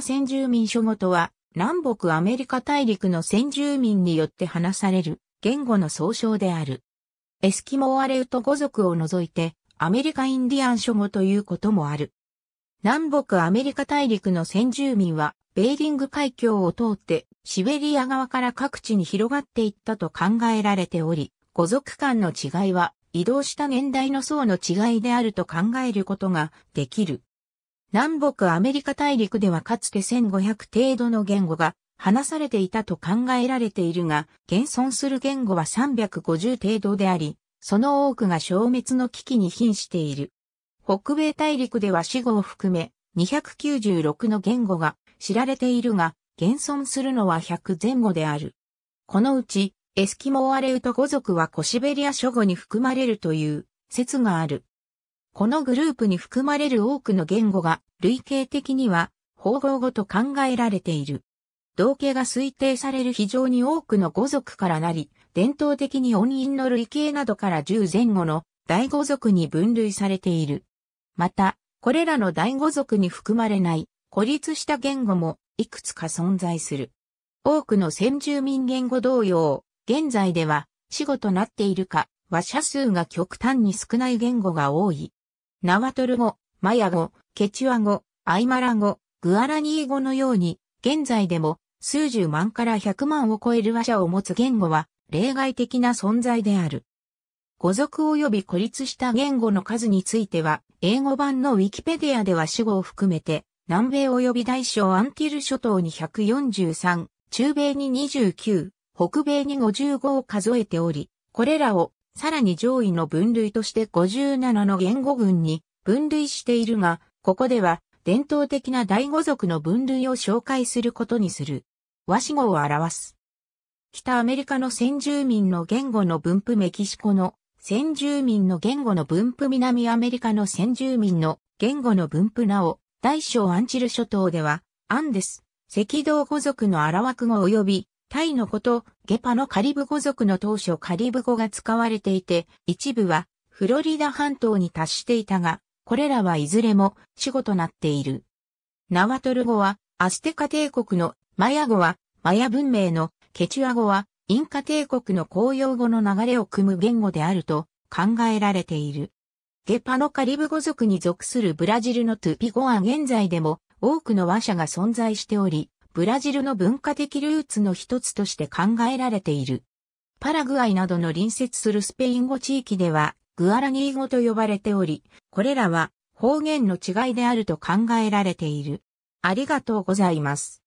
先住民諸語とは、南北アメリカ大陸の先住民によって話される言語の総称である。エスキモアレウト語族を除いて、アメリカインディアン諸語ということもある。南北アメリカ大陸の先住民は、ベーリング海峡を通って、シベリア側から各地に広がっていったと考えられており、語族間の違いは移動した年代の層の違いであると考えることができる。南北アメリカ大陸ではかつて1500程度の言語が話されていたと考えられているが、現存する言語は350程度であり、その多くが消滅の危機に瀕している。北米大陸では死語を含め296の言語が知られているが、現存するのは100前後である。このうち、エスキモオ・アレウト語族はコシベリア諸語に含まれるという説がある。このグループに含まれる多くの言語が類型的には方合語と考えられている。同型が推定される非常に多くの語族からなり、伝統的に音韻の類型などから10前後の第五族に分類されている。また、これらの第五族に含まれない孤立した言語もいくつか存在する。多くの先住民言語同様、現在では死語となっているか、話者数が極端に少ない言語が多い。ナワトル語、マヤ語、ケチュア語、アイマラ語、グアラニー語のように、現在でも数十万から百万を超える話者を持つ言語は例外的な存在である。語族及び孤立した言語の数については、英語版のウィキペディアでは主語を含めて、南米及び大小アンティル諸島に143、中米に29、北米に55を数えており、これらをさらに上位の分類として57の言語群に分類しているが、ここでは伝統的な第五族の分類を紹介することにする。和紙語を表す。北アメリカの先住民の言語の分布メキシコの先住民の言語の分布南アメリカの先住民の言語の分布なお、大小アンチル諸島では、アンデス、赤道語族のアラワク語及びタイのこと、ゲパのカリブ語族の当初カリブ語が使われていて、一部はフロリダ半島に達していたが、これらはいずれも死語となっている。ナワトル語はアステカ帝国の、マヤ語はマヤ文明の、ケチュア語はインカ帝国の公用語の流れを組む言語であると考えられている。ゲパのカリブ語族に属するブラジルのトゥピ語は現在でも多くの話者が存在しており、ブラジルの文化的ルーツの一つとして考えられている。パラグアイなどの隣接するスペイン語地域では、グアラニー語と呼ばれており、これらは方言の違いであると考えられている。ありがとうございます。